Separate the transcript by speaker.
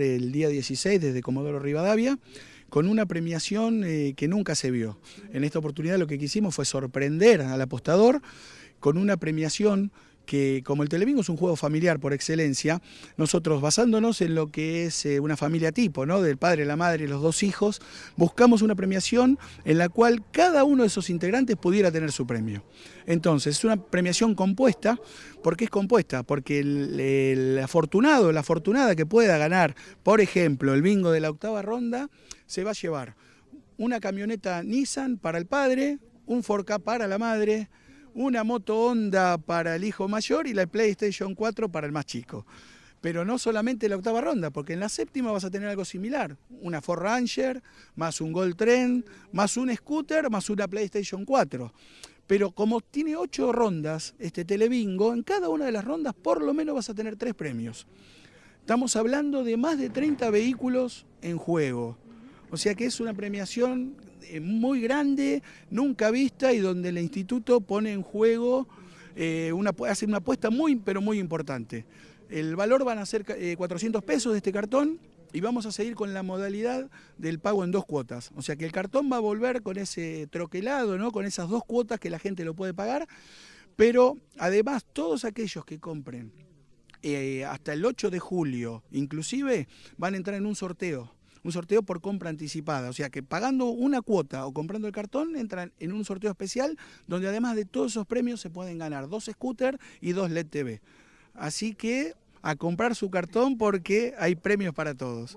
Speaker 1: el día 16 desde Comodoro Rivadavia con una premiación eh, que nunca se vio. En esta oportunidad lo que quisimos fue sorprender al apostador con una premiación que como el Telebingo es un juego familiar por excelencia, nosotros basándonos en lo que es eh, una familia tipo, ¿no? del padre, la madre y los dos hijos, buscamos una premiación en la cual cada uno de esos integrantes pudiera tener su premio. Entonces, es una premiación compuesta, ¿por qué es compuesta? Porque el, el afortunado, la afortunada que pueda ganar, por ejemplo, el bingo de la octava ronda, se va a llevar una camioneta Nissan para el padre, un Forca para la madre, una moto Honda para el hijo mayor y la PlayStation 4 para el más chico. Pero no solamente la octava ronda, porque en la séptima vas a tener algo similar. Una Ford Ranger, más un Gold Trend, más un scooter, más una PlayStation 4. Pero como tiene ocho rondas este Telebingo, en cada una de las rondas por lo menos vas a tener tres premios. Estamos hablando de más de 30 vehículos en juego. O sea que es una premiación muy grande, nunca vista y donde el instituto pone en juego, eh, una, hace una apuesta muy, pero muy importante. El valor van a ser 400 eh, pesos de este cartón y vamos a seguir con la modalidad del pago en dos cuotas. O sea que el cartón va a volver con ese troquelado, ¿no? con esas dos cuotas que la gente lo puede pagar, pero además todos aquellos que compren eh, hasta el 8 de julio, inclusive, van a entrar en un sorteo un sorteo por compra anticipada. O sea que pagando una cuota o comprando el cartón entran en un sorteo especial donde además de todos esos premios se pueden ganar dos scooters y dos LED TV. Así que a comprar su cartón porque hay premios para todos.